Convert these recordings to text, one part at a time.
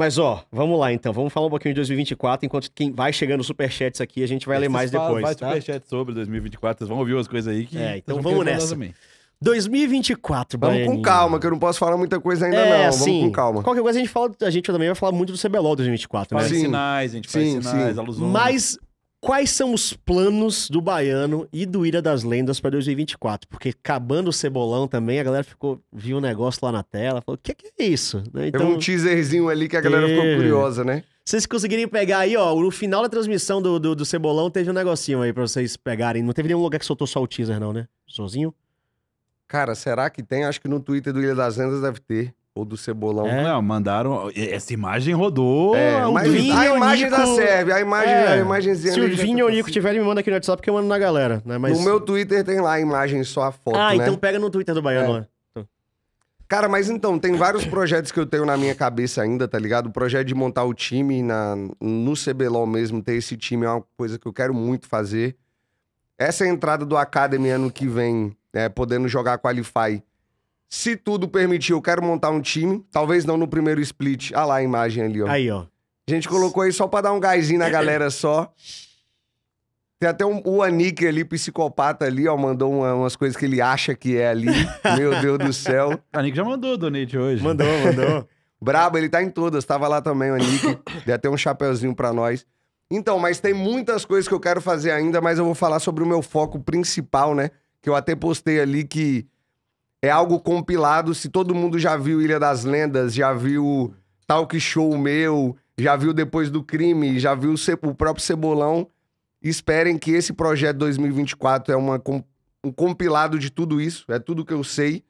Mas ó, vamos lá então, vamos falar um pouquinho de 2024, enquanto quem vai chegando superchats aqui, a gente vai Esses ler mais depois, vai tá? superchat sobre 2024, vocês vão ouvir umas coisas aí que... É, então vamos nessa. 2024, Vamos Baianinho. com calma, que eu não posso falar muita coisa ainda, é, não. Vamos sim. com calma. Qualquer coisa a gente fala, a gente também vai falar muito do CBLOL 2024, né? Fala sinais, a gente sim, faz sinais, sim. alusões. Mas Quais são os planos do Baiano e do Ira das Lendas para 2024? Porque acabando o Cebolão também, a galera ficou, viu um negócio lá na tela, falou, o que, é que, é isso? Né? Então, Teve um então, teaserzinho ali que a galera ficou é. curiosa, né? Vocês conseguirem pegar aí, ó, no final da transmissão do, do, do Cebolão teve um negocinho aí pra vocês pegarem. Não teve nenhum lugar que soltou só o teaser não, né? Sozinho? Cara, será que tem? Acho que no Twitter do Ilha das Lendas deve ter. Ou do Cebolão. É, não, mandaram. Essa imagem rodou. É, mas Vinho, a imagem Nico... da Sérvia, a imagem, é. a imagenzinha. Se o Vinho e tá o Nico assim. tiverem, me manda aqui no WhatsApp que eu mando na galera. Né? Mas... No meu Twitter tem lá a imagem só a foto. Ah, né? então pega no Twitter do Baiano, é. Né? Então. Cara, mas então, tem vários projetos que eu tenho na minha cabeça ainda, tá ligado? O projeto de montar o time na, no CBLOL mesmo, ter esse time é uma coisa que eu quero muito fazer. Essa é entrada do Academy ano que vem, é, podendo jogar Qualify, se tudo permitir, eu quero montar um time. Talvez não no primeiro split. Ah lá a imagem ali, ó. Aí, ó. A gente colocou aí só pra dar um gásinho na galera só. Tem até um, o Anik ali, psicopata ali, ó, mandou uma, umas coisas que ele acha que é ali. Meu Deus do céu. O Anik já mandou o donate hoje. Mandou, mandou. Brabo, ele tá em todas. Tava lá também o Anik. Deu até um chapeuzinho pra nós. Então, mas tem muitas coisas que eu quero fazer ainda, mas eu vou falar sobre o meu foco principal, né? Que eu até postei ali que é algo compilado. Se todo mundo já viu Ilha das Lendas, já viu Talk Show Meu, já viu Depois do Crime, já viu o próprio Cebolão, esperem que esse projeto 2024 é uma, um compilado de tudo isso, é tudo que eu sei.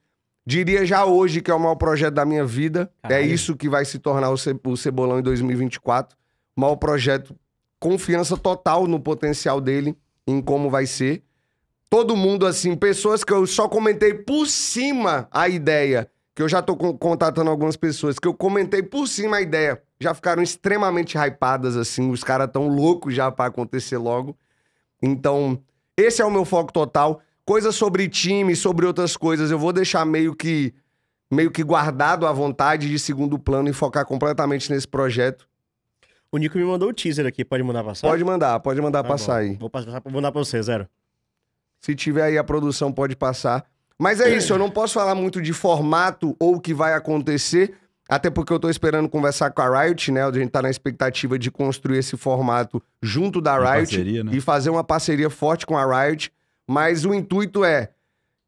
Diria já hoje que é o maior projeto da minha vida. É Caralho. É isso que vai se tornar o, Ce o Cebolão em 2024. O maior projeto, confiança total no potencial dele, em como vai ser todo mundo, assim, pessoas que eu só comentei por cima a ideia, que eu já tô contatando algumas pessoas, que eu comentei por cima a ideia, já ficaram extremamente hypadas, assim, os caras tão loucos já para acontecer logo. Então, esse é o meu foco total. Coisas sobre time, sobre outras coisas, eu vou deixar meio que meio que guardado à vontade de segundo plano e focar completamente nesse projeto. O Nico me mandou o teaser aqui, pode mandar passar? Pode mandar, pode mandar tá passar bom. aí. Vou passar, mandar pra você, Zero. Se tiver aí a produção pode passar. Mas é isso, eu não posso falar muito de formato ou o que vai acontecer, até porque eu tô esperando conversar com a Riot, né? A gente tá na expectativa de construir esse formato junto da uma Riot parceria, né? e fazer uma parceria forte com a Riot. Mas o intuito é,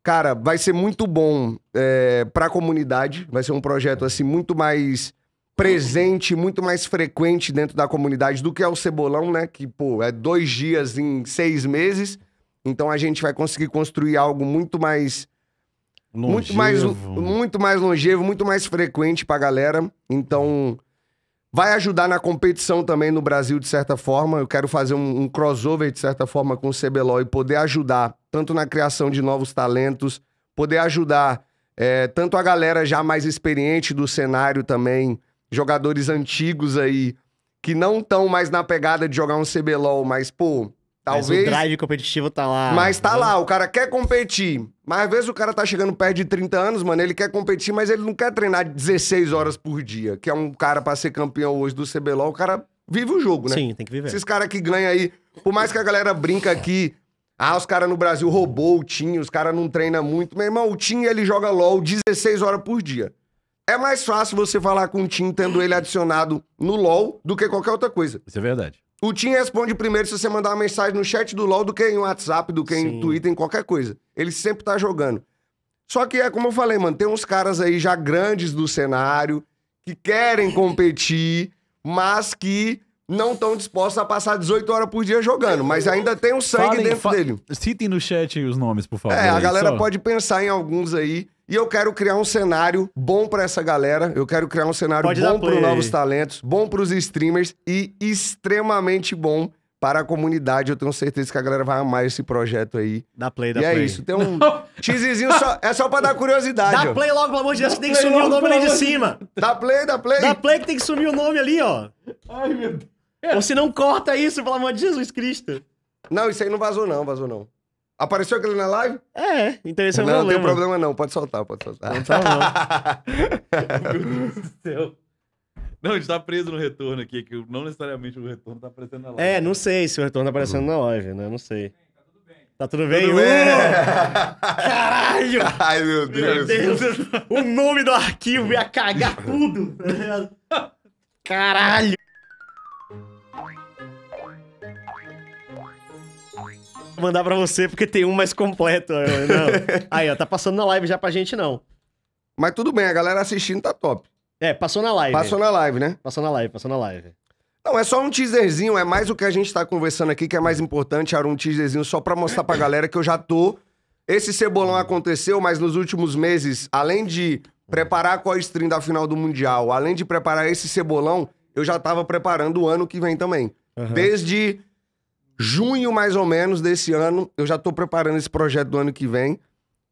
cara, vai ser muito bom é, pra comunidade, vai ser um projeto assim muito mais presente, muito mais frequente dentro da comunidade do que é o Cebolão, né? Que, pô, é dois dias em seis meses. Então a gente vai conseguir construir algo muito mais longevo. muito mais muito mais longevo, muito mais frequente pra galera. Então vai ajudar na competição também no Brasil de certa forma. Eu quero fazer um, um crossover de certa forma com o CBLOL e poder ajudar tanto na criação de novos talentos, poder ajudar é, tanto a galera já mais experiente do cenário também, jogadores antigos aí que não estão mais na pegada de jogar um CBLOL, mas pô, Talvez. Mas o drive competitivo tá lá. Mas tá né? lá, o cara quer competir. Mas às vezes o cara tá chegando perto de 30 anos, mano, ele quer competir, mas ele não quer treinar 16 horas por dia, que é um cara para ser campeão hoje do CBLOL, o cara vive o jogo, né? Sim, tem que viver. Esses caras que ganham aí, por mais que a galera brinca aqui, ah, os caras no Brasil roubou o Tim, os caras não treinam muito. Meu irmão, o Tim ele joga LOL 16 horas por dia. É mais fácil você falar com o Tim tendo ele adicionado no LOL do que qualquer outra coisa. Isso é verdade. O Tim responde primeiro se você mandar uma mensagem no chat do LOL do que em WhatsApp, do que Sim. em Twitter, em qualquer coisa. Ele sempre tá jogando. Só que é como eu falei, mano, tem uns caras aí já grandes do cenário que querem competir, mas que não estão dispostos a passar 18 horas por dia jogando, mas ainda tem um sangue Falem, dentro dele. Citem no chat os nomes, por favor. É, a galera só. pode pensar em alguns aí e eu quero criar um cenário bom para essa galera. Eu quero criar um cenário Pode bom para novos talentos, bom para os streamers e extremamente bom para a comunidade. Eu tenho certeza que a galera vai amar esse projeto aí. Dá play, dá play. E é isso. Tem um teaserzinho só. É só pra dar curiosidade. Dá ó. play logo, pelo amor de Deus, que tem que sumir o nome ali de cima. Dá play, dá play. Dá play que tem que sumir o nome ali, ó. Ai, meu Deus. Você não corta isso, pelo amor de Jesus Cristo. Não, isso aí não vazou, não, vazou não. Apareceu aquele na live? É, então esse é o não, problema. Não, tem problema não, pode soltar, pode soltar. Não tá Meu Deus do céu. Não, a gente tá preso no retorno aqui, que não necessariamente o retorno tá aparecendo na live. É, não sei se o retorno tá aparecendo na live, né? Não sei. Tá, tá tudo bem? Tudo bem? Uh! Caralho! Ai, meu Deus. meu Deus. O nome do arquivo ia cagar tudo. Tá caralho! mandar para você porque tem um mais completo. não. Aí, ó, tá passando na live já pra gente, não. Mas tudo bem, a galera assistindo tá top. É, passou na live. Passou na live, né? Passou na live, passou na live. Não, é só um teaserzinho, é mais o que a gente tá conversando aqui, que é mais importante, era um teaserzinho só pra mostrar pra galera que eu já tô. Esse cebolão aconteceu, mas nos últimos meses, além de preparar com a stream da final do Mundial, além de preparar esse cebolão, eu já tava preparando o ano que vem também. Uhum. Desde junho mais ou menos desse ano, eu já estou preparando esse projeto do ano que vem.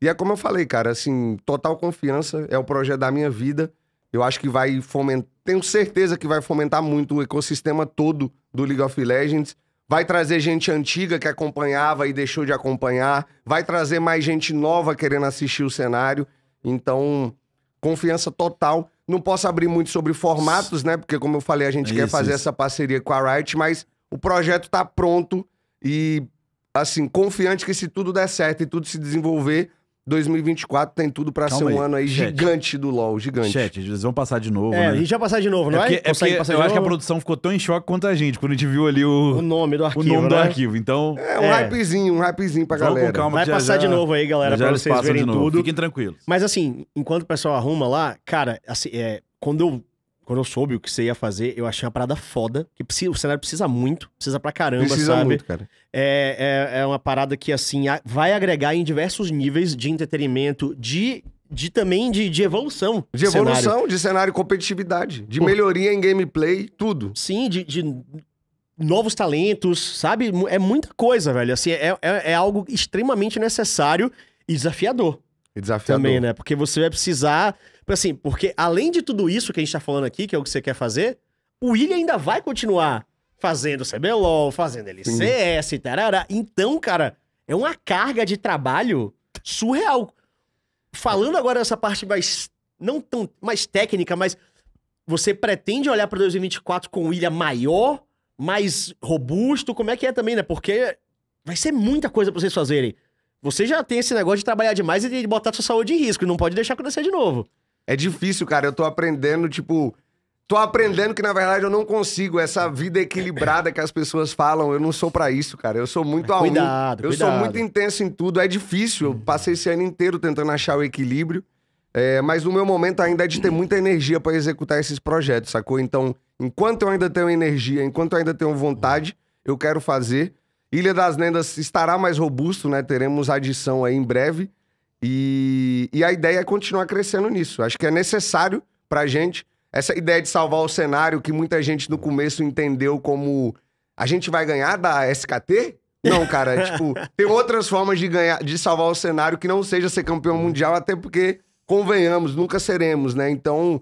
E é como eu falei, cara, assim, total confiança, é o projeto da minha vida. Eu acho que vai fomentar, tenho certeza que vai fomentar muito o ecossistema todo do League of Legends. Vai trazer gente antiga que acompanhava e deixou de acompanhar, vai trazer mais gente nova querendo assistir o cenário. Então, confiança total. Não posso abrir muito sobre formatos, né? Porque, como eu falei, a gente é isso, quer fazer isso. essa parceria com a Riot, mas o projeto está pronto e, assim, confiante que se tudo der certo e tudo se desenvolver, 2024 tem tudo para ser um aí. ano aí Chat. gigante do LoL, gigante. Chat, eles vão passar de novo, é, né? a gente vai passar de novo, é não é? Porque, é porque, eu novo? acho que a produção ficou tão em choque quanto a gente, quando a gente viu ali o... O nome do arquivo, O nome né? do arquivo, então... É, um é. hypezinho, um hypezinho pra Vamos galera. Com calma, vai já, passar já, de novo aí, galera, já pra vocês verem tudo. Fiquem tranquilos. Mas assim, enquanto o pessoal arruma lá, cara, assim, é, quando eu quando eu soube o que você ia fazer, eu achei uma parada foda. Que precisa, o cenário precisa muito, precisa pra caramba, precisa sabe? Muito, cara. É, é, é uma parada que, assim, vai agregar em diversos níveis de entretenimento, de de também de, de evolução. De evolução, cenário. de cenário, competitividade, de melhoria em gameplay, tudo. Sim, de, de, novos talentos, sabe? É muita coisa, velho. Assim, é, é, é algo extremamente necessário e desafiador. E desafiador. Também, né? Porque você vai precisar. Assim, porque além de tudo isso que a gente tá falando aqui, que é o que você quer fazer, o William ainda vai continuar fazendo CBLOL, fazendo LCS, Sim. tarará. Então, cara, é uma carga de trabalho surreal. Falando agora dessa parte mais. Não tão mais técnica, mas você pretende olhar para 2024 com o William maior, mais robusto? Como é que é também, né? Porque vai ser muita coisa para vocês fazerem. Você já tem esse negócio de trabalhar demais e de botar sua saúde em risco. E não pode deixar acontecer de novo. É difícil, cara. Eu tô aprendendo, tipo. Tô aprendendo que, na verdade, eu não consigo essa vida equilibrada que as pessoas falam. Eu não sou para isso, cara. Eu sou muito é, aluno. Cuidado, eu cuidado. sou muito intenso em tudo. É difícil. Eu uhum. passei esse ano inteiro tentando achar o equilíbrio. É, mas o meu momento ainda é de ter muita energia para executar esses projetos, sacou? Então, enquanto eu ainda tenho energia, enquanto eu ainda tenho vontade, eu quero fazer. Ilha das Lendas estará mais robusto, né? Teremos adição aí em breve. E, e a ideia é continuar crescendo nisso. Acho que é necessário pra gente essa ideia de salvar o cenário que muita gente no começo entendeu como a gente vai ganhar da SKT? Não, cara, é, tipo, tem outras formas de ganhar, de salvar o cenário que não seja ser campeão mundial, até porque convenhamos, nunca seremos, né? Então,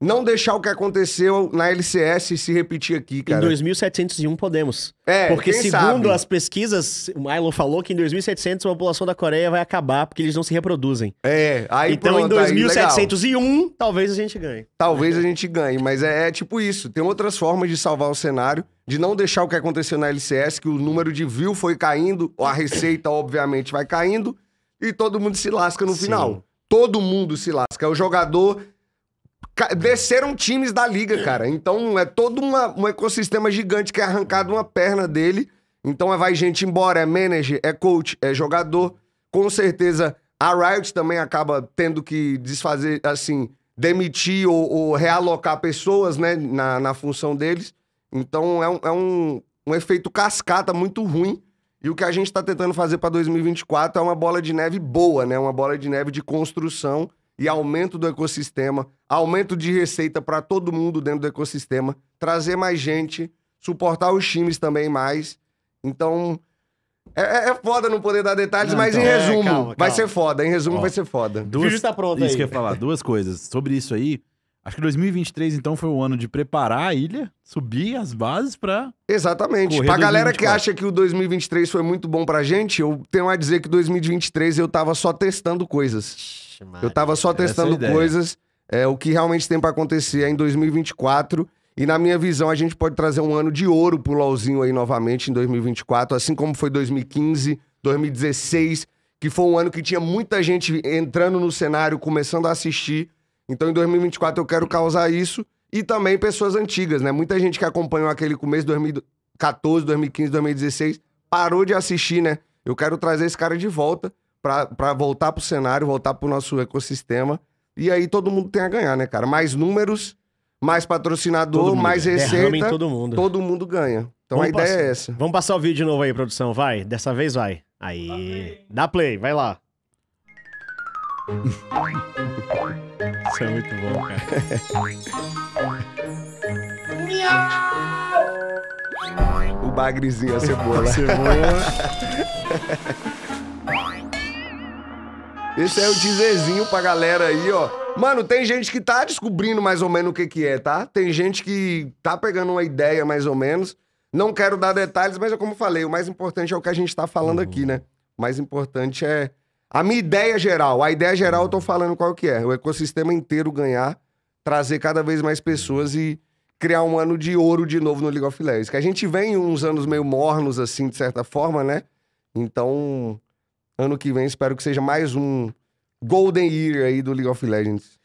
não deixar o que aconteceu na LCS se repetir aqui, cara. Em 2701 podemos. É, Porque segundo sabe? as pesquisas, o Milo falou que em 2700 a população da Coreia vai acabar porque eles não se reproduzem. É, aí Então pronto, em 2701 aí, talvez a gente ganhe. Talvez a gente ganhe, mas é, é tipo isso. Tem outras formas de salvar o cenário, de não deixar o que aconteceu na LCS, que o número de view foi caindo, a receita obviamente vai caindo e todo mundo se lasca no Sim. final. Todo mundo se lasca. É o jogador Desceram times da liga, cara. Então é todo uma, um ecossistema gigante que é arrancado uma perna dele. Então é vai gente embora, é manager, é coach, é jogador. Com certeza a Riot também acaba tendo que desfazer, assim, demitir ou, ou realocar pessoas, né, na, na função deles. Então é um, é um, um efeito cascata muito ruim. E o que a gente está tentando fazer para 2024 é uma bola de neve boa, né? Uma bola de neve de construção e aumento do ecossistema, aumento de receita para todo mundo dentro do ecossistema, trazer mais gente, suportar os times também mais. Então, é, é, é foda não poder dar detalhes, não, mas então, em resumo, é, calma, calma. vai ser foda. Em resumo, Ó, vai ser foda. Duas, o vídeo tá pronto isso aí. Isso que eu ia falar, duas coisas. Sobre isso aí, Acho que 2023, então, foi o ano de preparar a ilha, subir as bases para. Exatamente. Pra galera que acha que o 2023 foi muito bom pra gente, eu tenho a dizer que 2023 eu tava só testando coisas. eu tava só é testando coisas. É, o que realmente tem para acontecer é em 2024. E na minha visão, a gente pode trazer um ano de ouro pro LOLzinho aí novamente em 2024, assim como foi 2015, 2016, que foi um ano que tinha muita gente entrando no cenário, começando a assistir. Então, em 2024, eu quero causar isso e também pessoas antigas, né? Muita gente que acompanhou aquele começo de 2014, 2015, 2016 parou de assistir, né? Eu quero trazer esse cara de volta para voltar pro cenário, voltar pro nosso ecossistema. E aí todo mundo tem a ganhar, né, cara? Mais números, mais patrocinador, mais receita. Todo mundo. todo mundo ganha. Então vamos a ideia é essa. Vamos passar o vídeo de novo aí, produção. Vai, dessa vez vai. Aí. Dá play, Dá play vai lá. Isso é muito bom, cara. o bagrezinho, a cebola. cebola. Esse é o teaserzinho pra galera aí, ó. Mano, tem gente que tá descobrindo mais ou menos o que que é, tá? Tem gente que tá pegando uma ideia mais ou menos. Não quero dar detalhes, mas é como eu falei, o mais importante é o que a gente tá falando uhum. aqui, né? O mais importante é a minha ideia geral, a ideia geral eu tô falando qual que é. O ecossistema inteiro ganhar, trazer cada vez mais pessoas e criar um ano de ouro de novo no League of Legends. Que a gente vem uns anos meio mornos, assim, de certa forma, né? Então, ano que vem espero que seja mais um Golden Year aí do League of Legends.